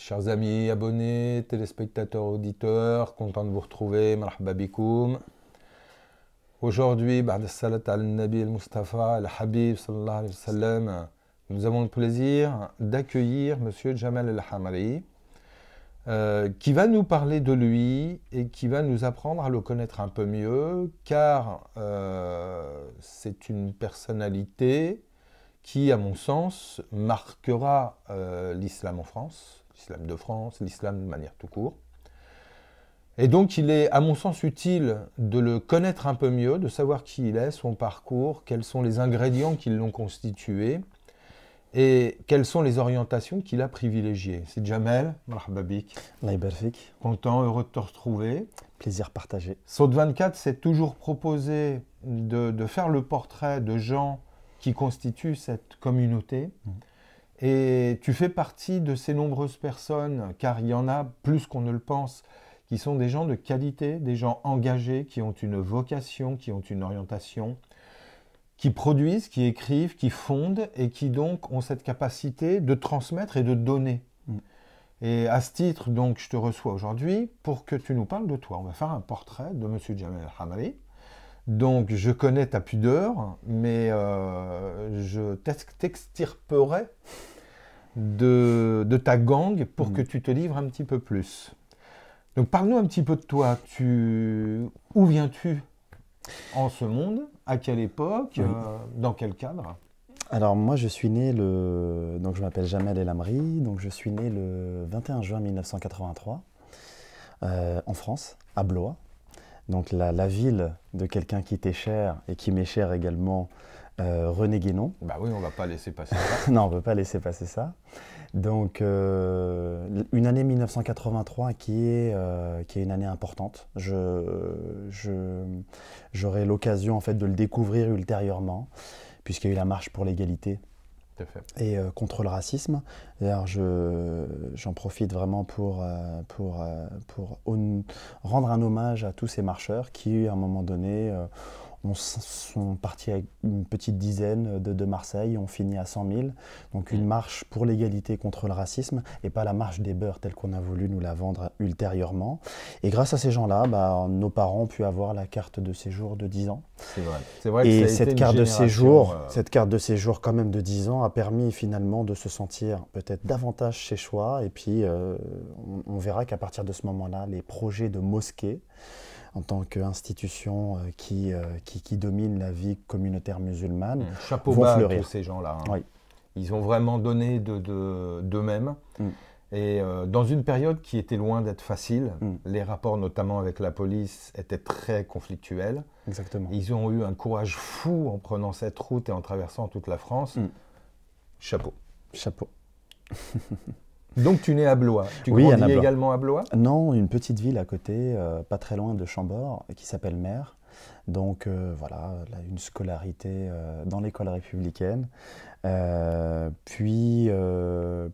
chers amis, abonnés, téléspectateurs, auditeurs, content de vous retrouver, marhaba Aujourd'hui, bah, salat al-Nabi al-Mustafa al-Habib nous avons le plaisir d'accueillir M. Jamal al-Hamari, euh, qui va nous parler de lui et qui va nous apprendre à le connaître un peu mieux, car euh, c'est une personnalité qui, à mon sens, marquera euh, l'islam en France l'islam de France, l'islam de manière tout court. Et donc il est, à mon sens, utile de le connaître un peu mieux, de savoir qui il est, son parcours, quels sont les ingrédients qui l'ont constitué et quelles sont les orientations qu'il a privilégiées. C'est Jamel, Marhababik. Laïberfik. Content, heureux de te retrouver. Plaisir partagé. Saut 24 s'est toujours proposé de, faire le portrait de gens qui constituent cette communauté. Mm. Et tu fais partie de ces nombreuses personnes, car il y en a plus qu'on ne le pense, qui sont des gens de qualité, des gens engagés, qui ont une vocation, qui ont une orientation, qui produisent, qui écrivent, qui fondent et qui donc ont cette capacité de transmettre et de donner. Mm. Et à ce titre, donc, je te reçois aujourd'hui pour que tu nous parles de toi. On va faire un portrait de M. Jamel Hamali. Donc je connais ta pudeur, mais euh, je t'extirperai de, ta gang pour mm. que tu te livres un petit peu plus. Donc parle-nous un petit peu de toi. Où viens-tu en ce monde À quelle époque euh, Dans quel cadre alors moi je suis né le donc je m'appelle Jamel El donc je suis né le 21 juin 1983 euh, en France à Blois donc la, ville de quelqu'un qui t'est cher et qui m'est cher également, euh, René Guénon. Bah oui, on ne va pas laisser passer ça. non, on ne peut pas laisser passer ça. Donc, euh, une année 1983 qui est, euh, qui est une année importante. J'aurai je, l'occasion en fait de le découvrir ultérieurement, puisqu'il y a eu la marche pour l'égalité fait. Et euh, contre le racisme. D'ailleurs, j'en profite vraiment pour, euh, pour, euh, pour rendre un hommage à tous ces marcheurs qui, à un moment donné, on sont partis avec une petite dizaine de, Marseille, on finit à 100 000. Donc une mm. marche pour l'égalité contre le racisme et pas la marche des beurs telle qu'on a voulu nous la vendre ultérieurement. Et grâce à ces gens-là, bah, nos parents ont pu avoir la carte de séjour de 10 ans. C'est vrai. vrai et que ça a cette carte de séjour, euh, cette carte de séjour quand même de 10 ans a permis finalement de se sentir peut-être davantage chez soi. Et puis euh, on verra qu'à partir de ce moment-là, les projets de mosquées en tant qu'institution euh, euh, qui, qui, domine la vie communautaire musulmane. Mmh. Chapeau bas à tous ces gens-là. Hein. Oui. Ils ont vraiment donné d'eux-mêmes. Mmh. Et euh, dans une période qui était loin d'être facile, mmh. les rapports notamment avec la police étaient très conflictuels. Exactement. Ils ont eu un courage fou en prenant cette route et en traversant toute la France. Chapeau. Chapeau. Donc tu nais à Blois. Tu grandis également à Blois Non, une petite ville à côté, euh, pas très loin de Chambord, qui s'appelle Mer. Donc euh, voilà, une scolarité euh, dans l'école républicaine, puis,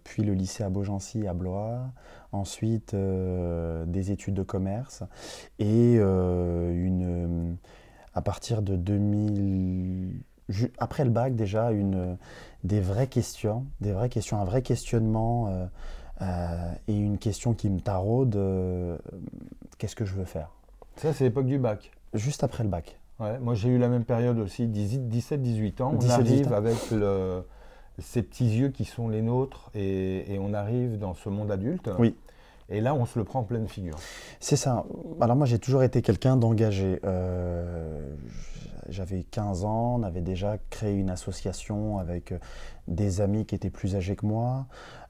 puis le lycée à Beaugency à Blois, ensuite des études de commerce et une, à partir de 2000, après le bac déjà, une, des vraies questions, des vraies questions, un vrai questionnement euh, euh, et une question qui me taraude euh, qu'est-ce que je veux faire Ça, c'est l'époque du bac. Juste après le bac. moi, j'ai eu la même période aussi, 17-18 ans. On arrive avec ces petits yeux qui sont les nôtres et, on arrive dans ce monde adulte. Oui. Et là, on se le prend en pleine figure. C'est ça. Alors moi, j'ai toujours été quelqu'un d'engagé j'avais 15 ans, on avait déjà créé une association avec euh, des amis qui étaient plus âgés que moi.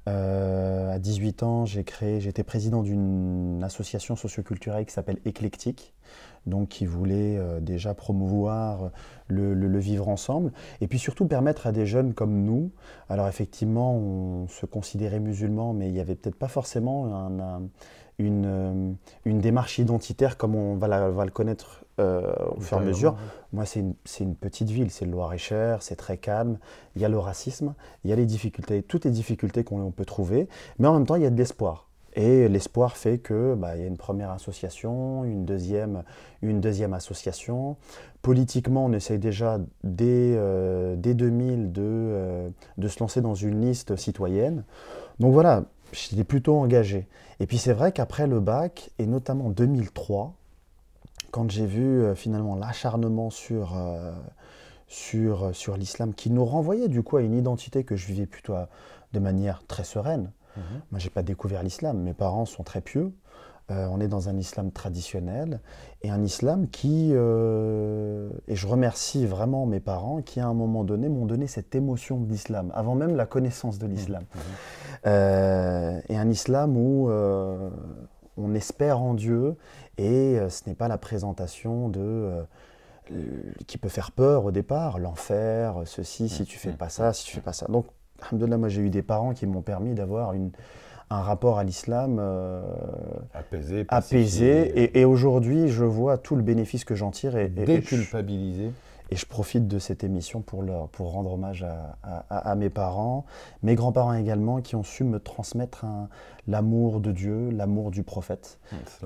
Euh, à 18 ans, j'ai créé, j'étais président d'une association socioculturelle qui s'appelle Éclectique, donc qui voulait euh, déjà promouvoir le, vivre ensemble, et puis surtout permettre à des jeunes comme nous, alors effectivement, on se considérait musulmans, mais il n'y avait peut-être pas forcément un euh, une, démarche identitaire comme on va, le connaître euh, au fur et à mesure. Moi, c'est une, petite ville, c'est le Loir-et-Cher, c'est très calme. Il y a le racisme, il y a les difficultés, toutes les difficultés qu'on peut trouver, mais en même temps, il y a de l'espoir. Et l'espoir fait que bah, il y a une première association, une deuxième, une deuxième association. Politiquement, on essaye déjà dès, 2000 euh, de, de se lancer dans une liste citoyenne. Donc voilà, j'étais plutôt engagé. Et puis c'est vrai qu'après le bac, et notamment en 2003, quand j'ai vu euh, finalement l'acharnement sur, euh, sur, euh, sur l'islam, qui nous renvoyait du coup à une identité que je vivais plutôt de manière très sereine. je mhm. Moi, j'ai pas découvert l'islam, mes parents sont très pieux. Euh, on est dans un islam traditionnel et un islam qui, euh, et je remercie vraiment mes parents qui à un moment donné m'ont donné cette émotion de l'islam, avant même la connaissance de l'islam. Mmh, mmh. Euh, et un islam où on espère en Dieu et ce n'est pas la présentation de qui peut faire peur au départ, l'enfer, ceci, si mmh, tu fais pas ça, si tu fais pas ça. Donc, alhamdoulilah, moi j'ai eu des parents qui m'ont permis d'avoir une, un rapport à l'islam euh, apaisé, Et, aujourd'hui, je vois tout le bénéfice que j'en tire. Et, et, déculpabilisé. Et je profite de cette émission pour, pour rendre hommage à, à, mes parents, mes grands-parents également, qui ont su me transmettre l'amour de Dieu, l'amour du prophète,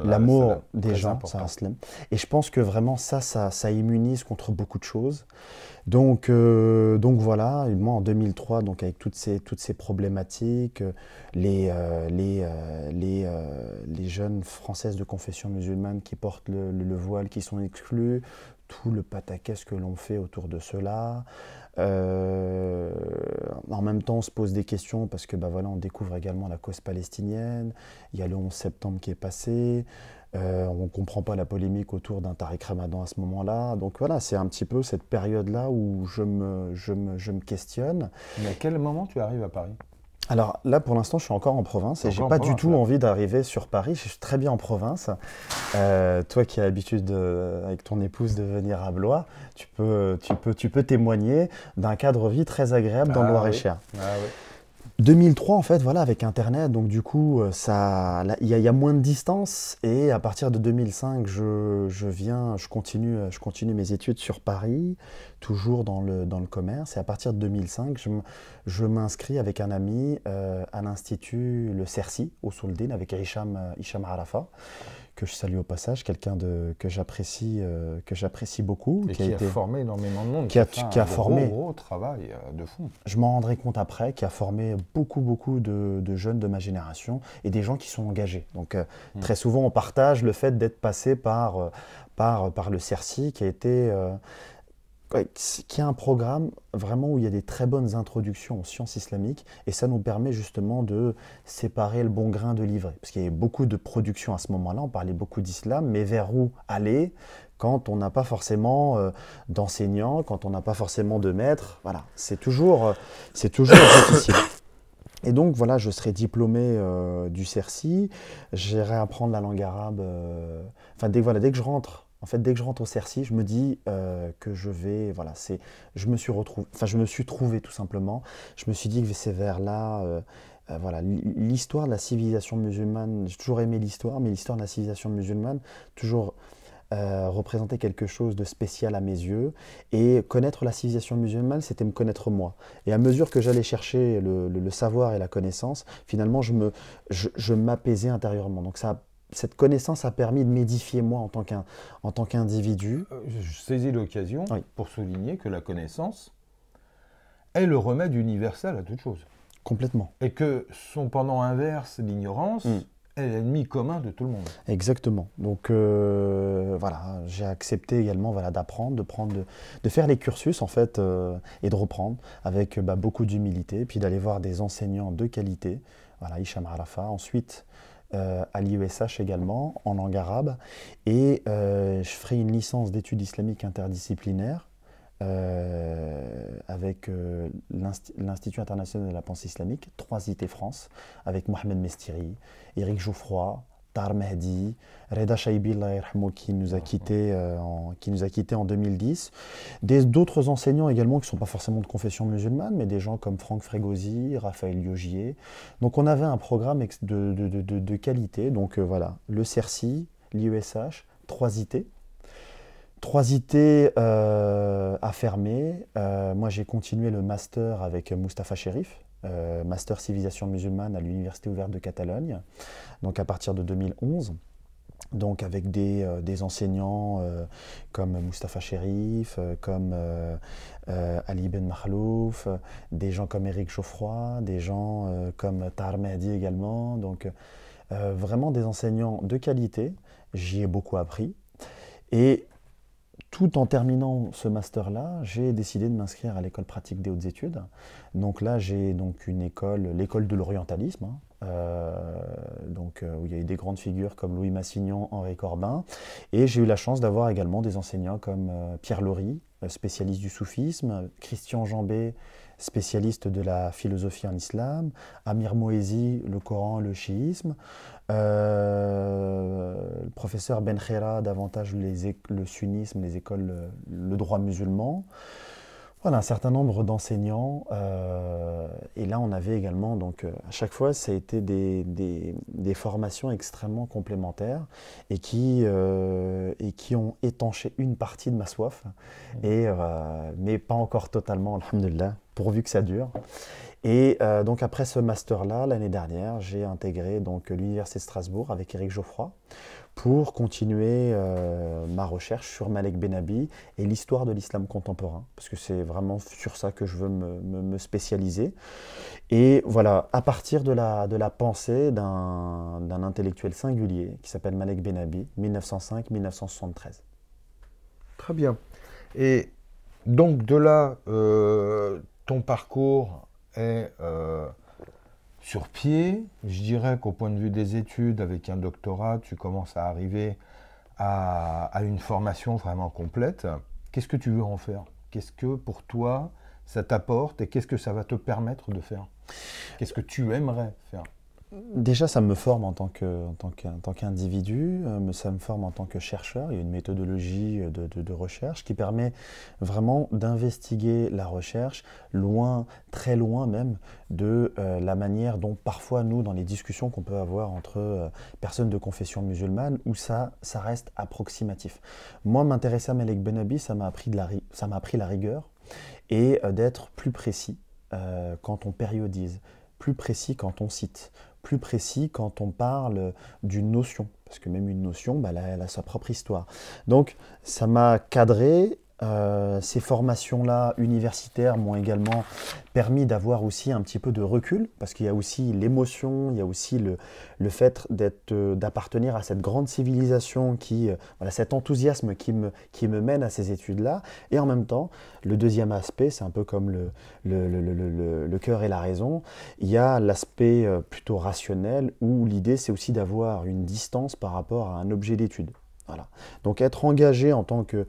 l'amour des gens. Ça, et je pense que vraiment ça, ça, ça immunise contre beaucoup de choses. Donc, euh, donc voilà, moi en 2003, donc avec toutes ces, toutes ces problématiques, euh, les, euh, les, les, les, jeunes françaises de confession musulmane qui portent le, le voile, qui sont exclus, tout le pataquès que l'on fait autour de cela. Euh, en même temps, on se pose des questions parce que bah, voilà, on découvre également la cause palestinienne. Il y a le 11 septembre qui est passé. Euh, on ne comprend pas la polémique autour d'un Tariq Ramadan à ce moment-là. Donc voilà, c'est un petit peu cette période-là où je me, je me, je me questionne. Mais à quel moment tu arrives à Paris alors là, pour l'instant, je suis encore en province et j'ai pas du tout envie d'arriver sur Paris. Je suis très bien en province. Euh, toi qui as l'habitude avec ton épouse de venir à Blois, tu peux, tu peux, tu peux témoigner d'un cadre vie très agréable dans ah le Loire-et-Cher. Ah 2003 en fait, voilà, avec Internet, donc du coup, euh, ça, il y, a moins de distance et à partir de 2005, je, je, viens, je continue, euh, je continue mes études sur Paris, toujours dans le, dans le commerce. Et à partir de 2005, je, je m'inscris avec un ami euh, à l'institut Le Cercy au Souldin avec Hicham, Hicham Arafa que je salue au passage, quelqu'un de que j'apprécie euh, que j'apprécie beaucoup, et qui, a, été, formé énormément de monde, qui a, qui un gros, travail euh, de fond. Je m'en rendrai compte après, qui a formé beaucoup beaucoup de, jeunes de ma génération et des gens qui sont engagés. Donc euh, hmm. très souvent on partage le fait d'être passé par, par par le CERCI qui a été qui est un programme vraiment où il y a des très bonnes introductions aux sciences islamiques et ça nous permet justement de séparer le bon grain de l'ivraie. Parce qu'il y avait beaucoup de production à ce moment-là, on parlait beaucoup d'islam, mais vers où aller quand on n'a pas forcément euh, d'enseignants, quand on n'a pas forcément de maîtres Voilà, c'est toujours, euh, c'est toujours difficile. Et donc voilà, je serai diplômé euh, du CERCI, j'irai apprendre la langue arabe. Enfin, voilà, dès que je rentre en fait, dès que je rentre au CERCI, je me dis euh, que je vais, voilà, c'est, je me suis retrouvé, enfin, je me suis trouvé tout simplement. Je me suis dit que ces vers-là, euh, euh, voilà, l'histoire de la civilisation musulmane, j'ai toujours aimé l'histoire, mais l'histoire de la civilisation musulmane, toujours représentait quelque chose de spécial à mes yeux. Et connaître la civilisation musulmane, c'était me connaître moi. Et à mesure que j'allais chercher le, savoir et la connaissance, finalement, je, me, je, m'apaisais intérieurement. Donc ça cette connaissance a permis de m'édifier moi en tant qu'un tant qu'individu. Euh, je saisis l'occasion pour souligner que la connaissance est le remède universel à toute chose. Complètement. Et que son pendant inverse, l'ignorance, mm. est l'ennemi commun de tout le monde. Exactement. Donc euh, voilà, j'ai accepté également voilà d'apprendre, de prendre, de, faire les cursus en fait euh, et de reprendre avec bah, beaucoup d'humilité, puis d'aller voir des enseignants de qualité. Voilà, Hicham Arafa. Ensuite euh, à l'IUSH également, en langue arabe. Et euh, je ferai une licence d'études islamiques interdisciplinaires euh, avec l'Institut international de la pensée islamique, 3IT France, avec Mohamed Mestiri, Éric Jouffroy, Tar Mehdi, Reda Shaibi, ah, euh, qui nous a quittés en, qui nous a quitté en 2010. D'autres enseignants également qui ne sont pas forcément de confession musulmane, mais des gens comme Franck Frégosi, Raphaël Yogier. Donc on avait un programme de, qualité. Donc euh, voilà, le CERCI, l'Ush, e trois IT. Trois IT euh, à fermer. moi j'ai continué le master avec Mustapha Sherif, euh, Master Civilisation musulmane à l'Université ouverte de Catalogne, donc à partir de 2011. Donc avec des, euh, enseignants euh, comme Mustafa Sherif, comme Ali Ben Mahlouf, des gens comme eric Geoffroy, des gens comme Tahar Mehdi également. Donc vraiment des enseignants de qualité. J'y ai beaucoup appris. Et tout en terminant ce master-là, j'ai décidé de m'inscrire à l'école pratique des hautes études. Donc là, j'ai donc une école, l'école de l'orientalisme, hein, euh, donc euh, où il y a eu des grandes figures comme Louis Massignon, Henri Corbin, et j'ai eu la chance d'avoir également des enseignants comme euh, Pierre Laurie, spécialiste du soufisme, Christian Jambé, spécialiste de la philosophie en islam, Amir Moézi, le Coran, le chiisme, euh, le professeur Ben davantage les, le sunnisme, les écoles, le droit musulman. Voilà, un certain nombre d'enseignants. Euh, et là, on avait également, donc, euh, à chaque fois, ça a été des, des, formations extrêmement complémentaires et qui, euh, et qui ont étanché une partie de ma soif, mmh. et, euh, mais pas encore totalement, alhamdulillah, pourvu que ça dure. Et donc, après ce master-là, l'année dernière, j'ai intégré donc l'Université de Strasbourg avec Éric Geoffroy pour continuer euh, ma recherche sur Malek Benabi et l'histoire de l'islam contemporain, parce que c'est vraiment sur ça que je veux me, spécialiser. Et voilà, à partir de la, de la pensée d'un intellectuel singulier qui s'appelle Malek Benabi, 1905-1973. Très bien. Et donc de là, euh, ton parcours est euh, sur pied. Je dirais qu'au point de vue des études, avec un doctorat, tu commences à arriver à, une formation vraiment complète. Qu'est-ce que tu veux en faire Qu'est-ce que pour toi ça t'apporte et qu'est-ce que ça va te permettre de faire Qu'est-ce que tu aimerais faire Déjà, ça me forme en tant, qu'individu, euh, ça me forme en tant que chercheur. Il y a une méthodologie euh, de, recherche qui permet vraiment d'investiguer la recherche loin, très loin même, de euh, la manière dont parfois nous, dans les discussions qu'on peut avoir entre personnes de confession musulmane, où ça, reste approximatif. Moi, m'intéresser à Malek Benabi, ça m'a appris, la, rigueur et d'être plus précis quand on périodise plus précis quand on cite, plus précis quand on parle d'une notion, parce que même une notion, bah, elle, a, elle, a, sa propre histoire. Donc ça m'a cadré euh, ces formations-là universitaires m'ont également permis d'avoir aussi un petit peu de recul, parce qu'il y a aussi l'émotion, il y a aussi le, fait euh, d'appartenir à cette grande civilisation qui, euh, cet enthousiasme qui me, mène à ces études-là. Et en même temps, le deuxième aspect, c'est un peu comme le, le, le cœur et la raison, il y a l'aspect plutôt rationnel où l'idée, c'est aussi d'avoir une distance par rapport à un objet d'étude. Donc être engagé en tant que,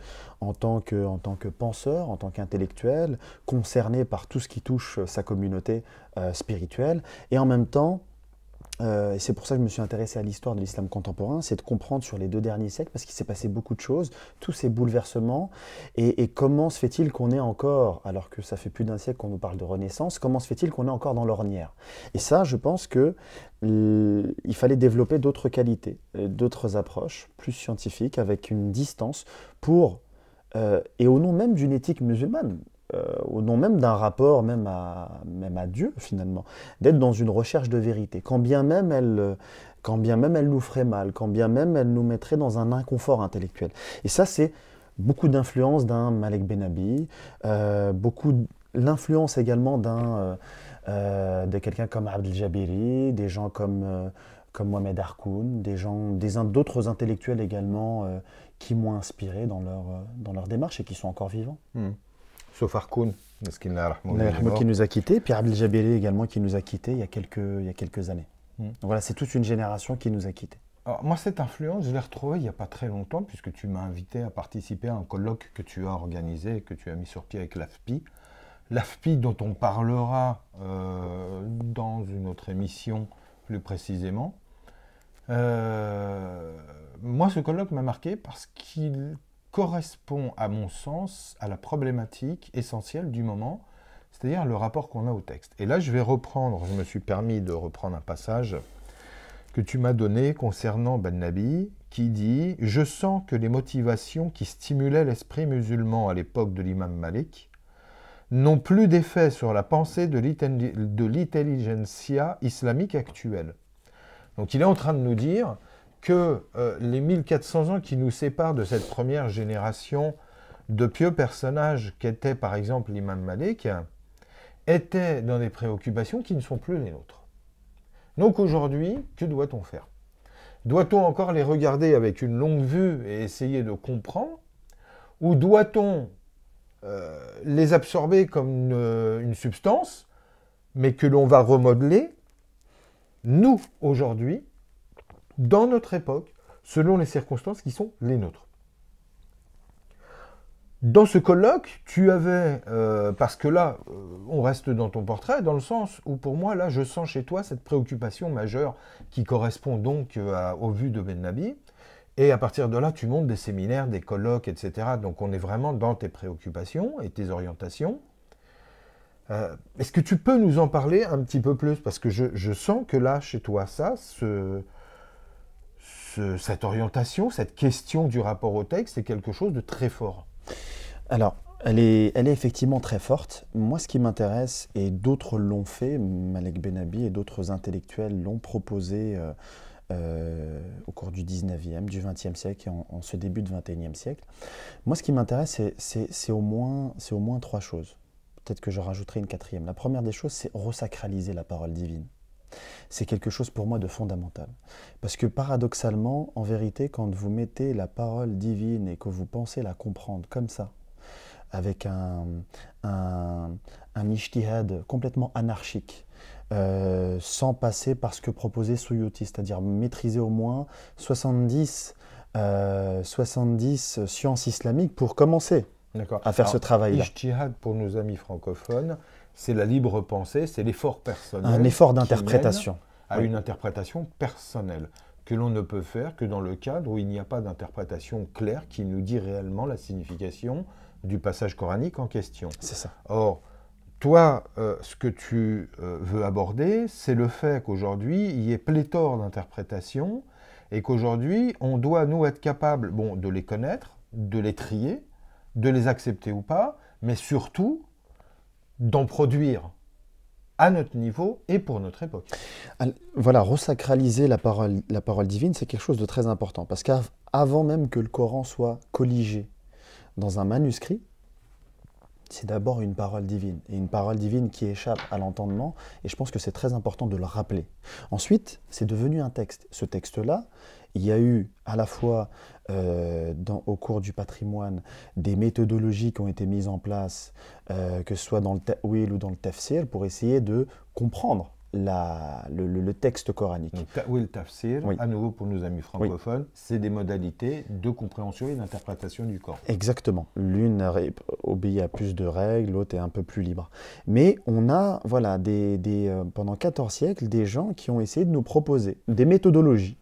penseur, en tant qu'intellectuel, concerné par tout ce qui touche sa communauté euh, spirituelle, et en même temps euh, c'est pour ça que je me suis intéressé à l'histoire de l'islam contemporain, c'est de comprendre sur les deux derniers siècles, parce qu'il s'est passé beaucoup de choses, tous ces bouleversements, et, comment se fait-il qu'on est encore, alors que ça fait plus d'un siècle qu'on nous parle de Renaissance, comment se fait-il qu'on est encore dans l'ornière Et ça, je pense que fallait développer d'autres qualités, euh, d'autres approches, plus scientifiques, avec une distance pour euh, et au nom même d'une éthique musulmane. Euh, au nom même d'un rapport même à, même à Dieu finalement, d'être dans une recherche de vérité, quand bien même elle euh, quand bien même elle nous ferait mal, quand bien même elle nous mettrait dans un inconfort intellectuel. Et ça, c'est beaucoup d'influence d'un Malek Benabi, euh, beaucoup l'influence également d'un de quelqu'un comme Abdel Jabiri, des gens comme comme Mohamed Harkoun, des gens, des d'autres intellectuels également qui m'ont inspiré dans leur dans leur démarche et qui sont encore vivants. Hmm. Sauf Harkoun, qui nous a quittés, puis Abdel également qui nous a quittés il y a quelques, il y a quelques années. Hmm. voilà, c'est toute une génération qui nous a quittés. Alors, moi, cette influence, je l'ai retrouvée il n'y a pas très longtemps, puisque tu m'as invité à participer à un colloque que tu as organisé, que tu as mis sur pied avec l'AFPI. L'AFPI, dont on parlera euh, dans une autre émission plus précisément. Euh, moi, ce colloque m'a marqué parce qu'il correspond, à mon sens, à la problématique essentielle du moment, c'est-à-dire le rapport qu'on a au texte. Et là, je vais reprendre, je me suis permis de reprendre un passage que tu m'as donné concernant Ben Nabi, qui dit « Je sens que les motivations qui stimulaient l'esprit musulman à l'époque de l'imam Malik n'ont plus d'effet sur la pensée de l'intelligentsia islamique actuelle. » Donc il est en train de nous dire que euh, les 1400 ans qui nous séparent de cette première génération de pieux personnages qu'était par exemple l'imam Malik, étaient dans des préoccupations qui ne sont plus les nôtres. Donc aujourd'hui, que doit-on faire Doit-on encore les regarder avec une longue vue et essayer de comprendre Ou doit-on euh, les absorber comme une substance, mais que l'on va remodeler Nous, aujourd'hui, dans notre époque, selon les circonstances qui sont les nôtres. Dans ce colloque, tu avais, euh, parce que là, euh, on reste dans ton portrait, dans le sens où pour moi, là, je sens chez toi cette préoccupation majeure qui correspond donc aux euh, au vu de Ben Nabi. Et à partir de là, tu montes des séminaires, des colloques, etc. Donc on est vraiment dans tes préoccupations et tes orientations. Est-ce que tu peux nous en parler un petit peu plus Parce que je, je, sens que là, chez toi, ça, ce, cette orientation, cette question du rapport au texte, est quelque chose de très fort. Alors, elle est, elle est effectivement très forte. Moi, ce qui m'intéresse, et d'autres l'ont fait, Malek Benabi et d'autres intellectuels l'ont proposé euh, euh, au cours du 19e, du 20e siècle et en, ce début du 21e siècle. Moi, ce qui m'intéresse, c'est au, moins, au moins trois choses. Peut-être que je rajouterai une quatrième. La première des choses, c'est resacraliser la parole divine. C'est quelque chose pour moi de fondamental. Parce que paradoxalement, en vérité, quand vous mettez la parole divine et que vous pensez la comprendre comme ça, avec un, un, ishtihad complètement anarchique, euh, sans passer par ce que proposait Suyuti, c'est-à-dire maîtriser au moins 70, euh, sciences islamiques pour commencer à faire ce travail-là. pour nos amis francophones, c'est la libre pensée, c'est l'effort personnel. Un effort d'interprétation. À une interprétation personnelle que l'on ne peut faire que dans le cadre où il n'y a pas d'interprétation claire qui nous dit réellement la signification du passage coranique en question. C'est ça. Or, toi, euh, ce que tu euh, veux aborder, c'est le fait qu'aujourd'hui, il y ait pléthore d'interprétations et qu'aujourd'hui, on doit, nous, être capable bon, de les connaître, de les trier, de les accepter ou pas, mais surtout d'en produire à notre niveau et pour notre époque. Voilà, resacraliser la parole, la parole divine, c'est quelque chose de très important, parce qu'avant même que le Coran soit colligé dans un manuscrit, c'est d'abord une parole divine, et une parole divine qui échappe à l'entendement, et je pense que c'est très important de le rappeler. Ensuite, c'est devenu un texte. Ce texte-là, il y a eu à la fois euh, dans, au cours du patrimoine des méthodologies qui ont été mises en place, euh, que ce soit dans le ta'wil ou dans le tafsir, pour essayer de comprendre la, le, texte coranique. Donc, ta'wil, tafsir, à nouveau pour nos amis francophones, c'est des modalités de compréhension et d'interprétation du Coran. Exactement. L'une obéit à plus de règles, l'autre est un peu plus libre. Mais on a, voilà, des, euh, pendant 14 siècles, des gens qui ont essayé de nous proposer des méthodologies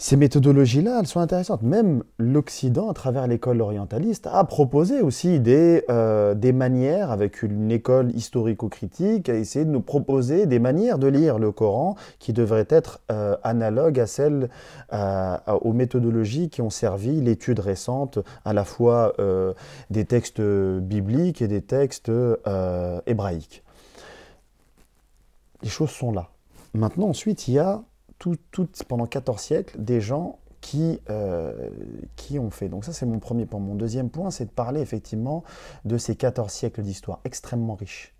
ces méthodologies-là, elles sont intéressantes. Même l'Occident, à travers l'école orientaliste, a proposé aussi euh, des, manières, avec une école historico-critique, a essayé de nous proposer des manières de lire le Coran qui devraient être euh, analogues à celles, euh, aux méthodologies qui ont servi l'étude récente à la fois des textes bibliques et des textes hébraïques. Les choses sont là. Maintenant, ensuite, il y a toutes pendant 14 siècles, des gens qui, euh, qui ont fait. Donc ça, c'est mon premier point. Mon deuxième point, c'est de parler effectivement de ces 14 siècles d'histoire extrêmement riches.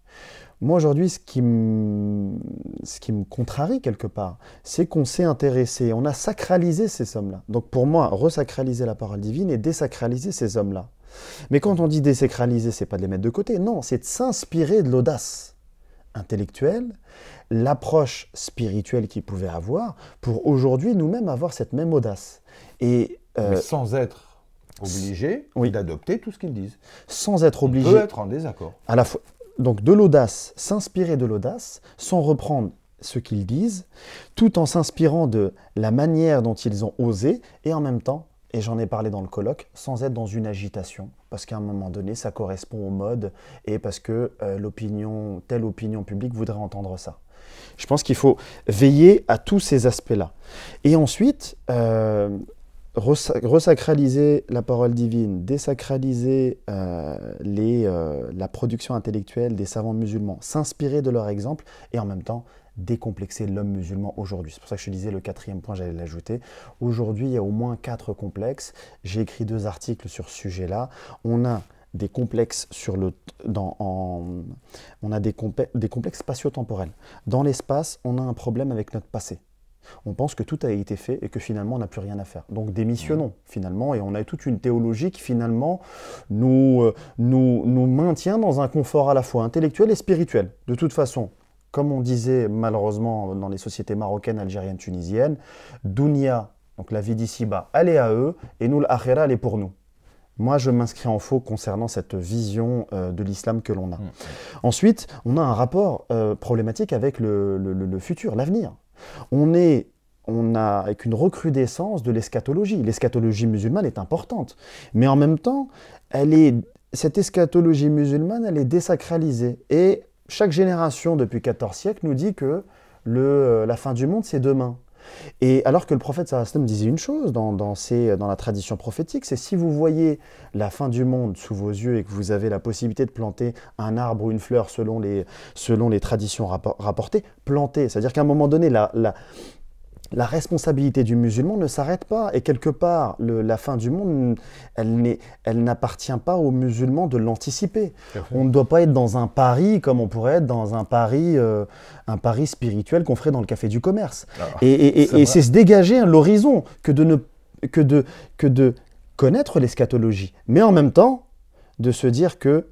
Moi, aujourd'hui, ce, qui me, ce qui me contrarie quelque part, c'est qu'on s'est intéressé, on a sacralisé ces hommes-là. Donc pour moi, resacraliser la parole divine et désacraliser ces hommes-là. Mais quand on dit désacraliser, c'est pas de les mettre de côté, non, c'est de s'inspirer de l'audace intellectuelle, l'approche spirituelle qu'ils pouvaient avoir pour aujourd'hui nous-mêmes avoir cette même audace. Et, euh, sans être obligé d'adopter tout ce qu'ils disent. Sans être obligé. On être en désaccord. À la fois, donc de l'audace, s'inspirer de l'audace, sans reprendre ce qu'ils disent, tout en s'inspirant de la manière dont ils ont osé, et en même temps, et j'en ai parlé dans le colloque, sans être dans une agitation, parce qu'à un moment donné, ça correspond au mode et parce que euh, l'opinion, telle opinion publique voudrait entendre ça. Je pense qu'il faut veiller à tous ces aspects-là. Et ensuite, euh, resacraliser la parole divine, désacraliser euh, la production intellectuelle des savants musulmans, s'inspirer de leur exemple et en même temps décomplexer l'homme musulman aujourd'hui. C'est pour ça que je disais le quatrième point, j'allais l'ajouter. Aujourd'hui, il y a au moins quatre complexes. J'ai écrit deux articles sur ce sujet-là. On a des complexes sur le dans on a des, complexes spatio-temporels. Dans l'espace, on a un problème avec notre passé. On pense que tout a été fait et que finalement on n'a plus rien à faire. Donc démissionnons finalement et on a toute une théologie qui finalement nous, euh, nous, nous maintient dans un confort à la fois intellectuel et spirituel. De toute façon, comme on disait malheureusement dans les sociétés marocaines, algériennes, tunisiennes, Dounia, donc la vie d'ici bas, elle est à eux, et nous, l'akhira, elle est pour nous. Moi, je m'inscris en faux concernant cette vision euh, de l'islam que l'on a. Mm. Ensuite, on a un rapport euh, problématique avec le, futur, l'avenir. On est on a avec une recrudescence de l'escatologie. L'escatologie musulmane est importante, mais en même temps, elle est, cette eschatologie musulmane, elle est désacralisée et chaque génération depuis 14 siècles nous dit que le, euh, la fin du monde, c'est demain. Et alors que le prophète Sarasnum disait une chose dans, euh, dans, la tradition prophétique, c'est si vous voyez la fin du monde sous vos yeux et que vous avez la possibilité de planter un arbre ou une fleur selon les, selon les traditions rapportées, plantez. C'est-à-dire qu'à un moment donné, la, la responsabilité du musulman ne s'arrête pas. Et quelque part, la fin du monde, elle n'appartient pas aux musulmans de l'anticiper. On ne doit pas être dans un pari comme on pourrait être dans un pari, euh, un pari spirituel qu'on ferait dans le café du commerce. Ah, et, c'est se dégager l'horizon que de, que de connaître l'eschatologie. Mais en même temps, de se dire que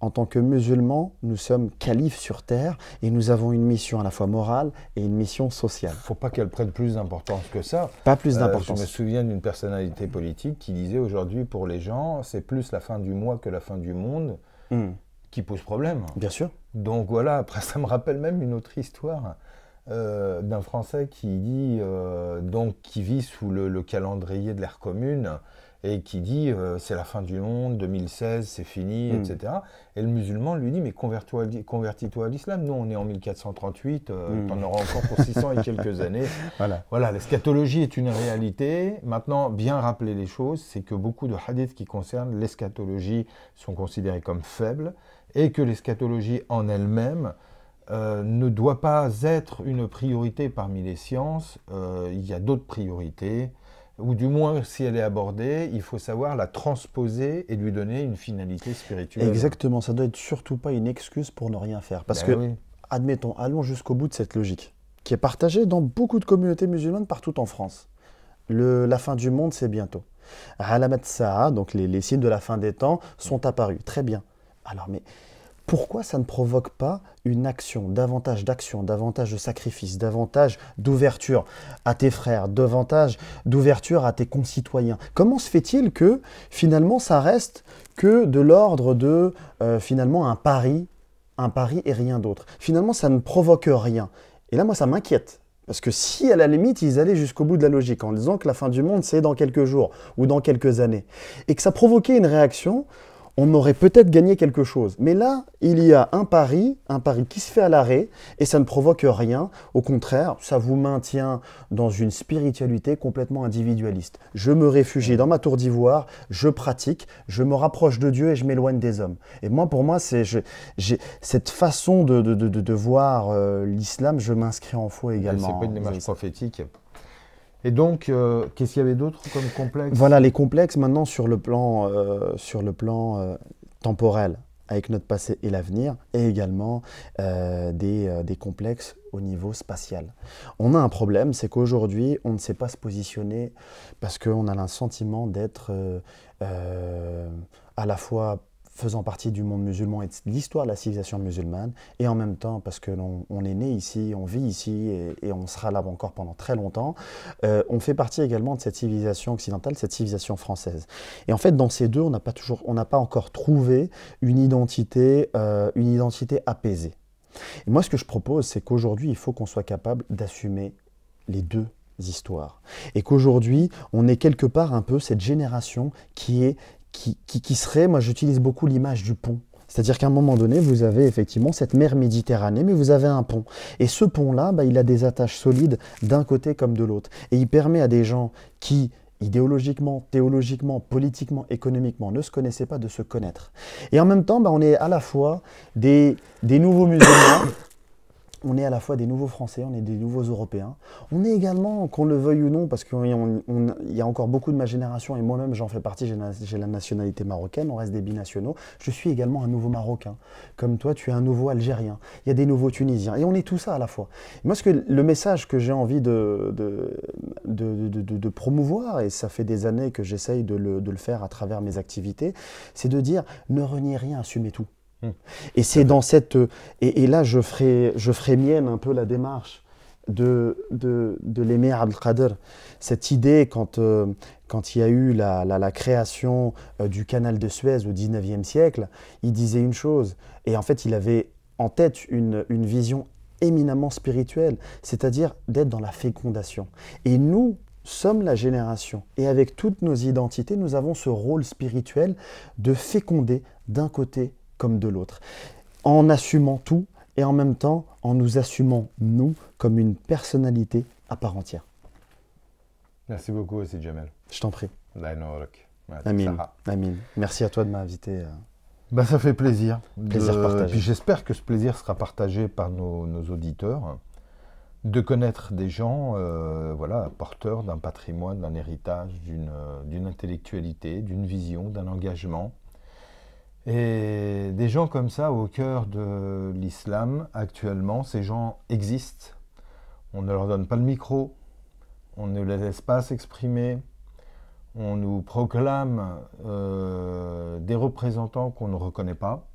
en tant que musulmans, nous sommes califes sur terre et nous avons une mission à la fois morale et une mission sociale. Il ne faut pas qu'elle prenne plus d'importance que ça. Pas plus euh, d'importance. je me souviens d'une personnalité politique qui disait aujourd'hui pour les gens, c'est plus la fin du mois que la fin du monde hmm. qui pose problème. Bien sûr. Donc voilà, après ça me rappelle même une autre histoire. Euh, d'un Français qui dit euh, donc qui vit sous le calendrier de l'ère commune et qui dit euh, c'est la fin du monde, 2016, c'est fini, hmm. etc. Et le musulman lui dit mais convertis-toi à l'islam, nous on est en 1438, tu en auras encore pour 600 et quelques années. Voilà. voilà, l'eschatologie est une réalité. Maintenant, bien rappeler les choses, c'est que beaucoup de hadiths qui concernent l'eschatologie sont considérés comme faibles et que l'eschatologie en elle-même, euh, ne doit pas être une priorité parmi les sciences. Euh, il y a d'autres priorités ou du moins si elle est abordée, il faut savoir la transposer et lui donner une finalité spirituelle. Exactement, ça doit être surtout pas une excuse pour ne rien faire. Parce ben que, admettons, allons jusqu'au bout de cette logique, qui est partagée dans beaucoup de communautés musulmanes partout en France. la fin du monde, c'est bientôt. Halamat donc les signes de la fin des temps, sont apparus. Très bien. Alors, mais pourquoi ça ne provoque pas une action, davantage d'action, davantage de sacrifices, davantage d'ouverture à tes frères, davantage d'ouverture à tes concitoyens Comment se fait-il que finalement ça reste que de l'ordre de euh, finalement un pari, un pari et rien d'autre Finalement ça ne provoque rien. Et là moi ça m'inquiète. Parce que si, à la limite, ils allaient jusqu'au bout de la logique en disant que la fin du monde, c'est dans quelques jours ou dans quelques années, et que ça provoquait une réaction, on aurait peut-être gagné quelque chose. Mais là, il y a un pari, un pari qui se fait à l'arrêt, et ça ne provoque rien. Au contraire, ça vous maintient dans une spiritualité complètement individualiste. Je me réfugie dans ma tour d'ivoire, je pratique, je me rapproche de Dieu et je m'éloigne des hommes. Et moi, pour moi, c'est cette façon de, voir euh, l'islam, je m'inscris en foi également. C'est pas une démarche prophétique et donc, euh, qu'est-ce qu'il y avait d'autre comme complexe Voilà, les complexes maintenant sur le plan, euh, sur le plan euh, temporel, avec notre passé et l'avenir, et également des, des, complexes au niveau spatial. On a un problème, c'est qu'aujourd'hui, on ne sait pas se positionner parce qu'on a un sentiment d'être à la fois faisant partie du monde musulman et de l'histoire de la civilisation musulmane, et en même temps parce que l'on est né ici, on vit ici et, on sera là encore pendant très longtemps, euh, on fait partie également de cette civilisation occidentale, cette civilisation française. Et en fait, dans ces deux, on n'a pas toujours, on n'a pas encore trouvé une identité, euh, une identité apaisée. Et moi, ce que je propose, c'est qu'aujourd'hui, il faut qu'on soit capable d'assumer les deux histoires. Et qu'aujourd'hui, on est quelque part un peu cette génération qui est qui, qui, serait, moi j'utilise beaucoup l'image du pont. C'est-à-dire qu'à un moment donné, vous avez effectivement cette mer Méditerranée, mais vous avez un pont. Et ce pont-là, bah, il a des attaches solides d'un côté comme de l'autre. Et il permet à des gens qui, idéologiquement, théologiquement, politiquement, économiquement, ne se connaissaient pas de se connaître. Et en même temps, bah, on est à la fois des, des nouveaux musulmans on est à la fois des nouveaux Français, on est des nouveaux Européens. On est également, qu'on le veuille ou non, parce qu'il y a encore beaucoup de ma génération, et moi-même j'en fais partie, j'ai la nationalité marocaine, on reste des binationaux. Je suis également un nouveau Marocain. Comme toi, tu es un nouveau Algérien. Il y a des nouveaux Tunisiens. Et on est tout ça à la fois. moi, ce que, le message que j'ai envie de de, promouvoir, et ça fait des années que j'essaye de le, de le faire à travers mes activités, c'est de dire ne reniez rien, assumez tout. Et c'est dans cette. Et, là, je ferai, je ferai mienne un peu la démarche de, de, de l'émir Abdelkader. Cette idée, quand, euh, quand il y a eu la, la, création euh, du canal de Suez au 19e siècle, il disait une chose. Et en fait, il avait en tête une, une vision éminemment spirituelle, c'est-à-dire d'être dans la fécondation. Et nous, sommes la génération et avec toutes nos identités, nous avons ce rôle spirituel de féconder d'un côté comme de l'autre, en assumant tout et en même temps en nous assumant, nous, comme une personnalité à part entière. Merci beaucoup aussi, Jamel. Je t'en prie. Amine. Amin. Merci à toi de m'inviter. Ben, ça fait plaisir. Plaisir Puis j'espère que ce plaisir sera partagé par nos, auditeurs, de connaître des gens euh, voilà, porteurs d'un patrimoine, d'un héritage, d'une euh, intellectualité, d'une vision, d'un engagement et des gens comme ça au cœur de l'islam actuellement, ces gens existent. On ne leur donne pas le micro, on ne les laisse pas s'exprimer, on nous proclame euh, des représentants qu'on ne reconnaît pas.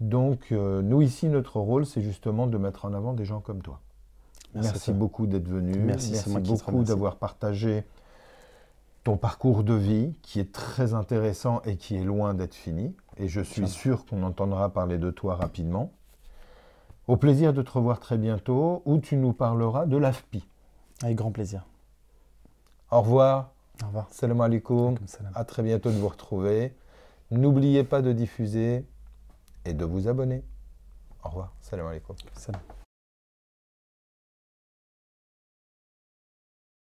Donc euh, nous ici, notre rôle, c'est justement de mettre en avant des gens comme toi. Merci, beaucoup d'être venu. Merci beaucoup d'avoir partagé ton parcours de vie qui est très intéressant et qui est loin d'être fini. Et je suis sûr qu'on entendra parler de toi rapidement. Au plaisir de te revoir très bientôt où tu nous parleras de l'AFPI. Avec grand plaisir. Au revoir. Au revoir. Salam alaikum. Salam. À très bientôt de vous retrouver. N'oubliez pas de diffuser et de vous abonner. Au revoir. Salam alaikum. Salam.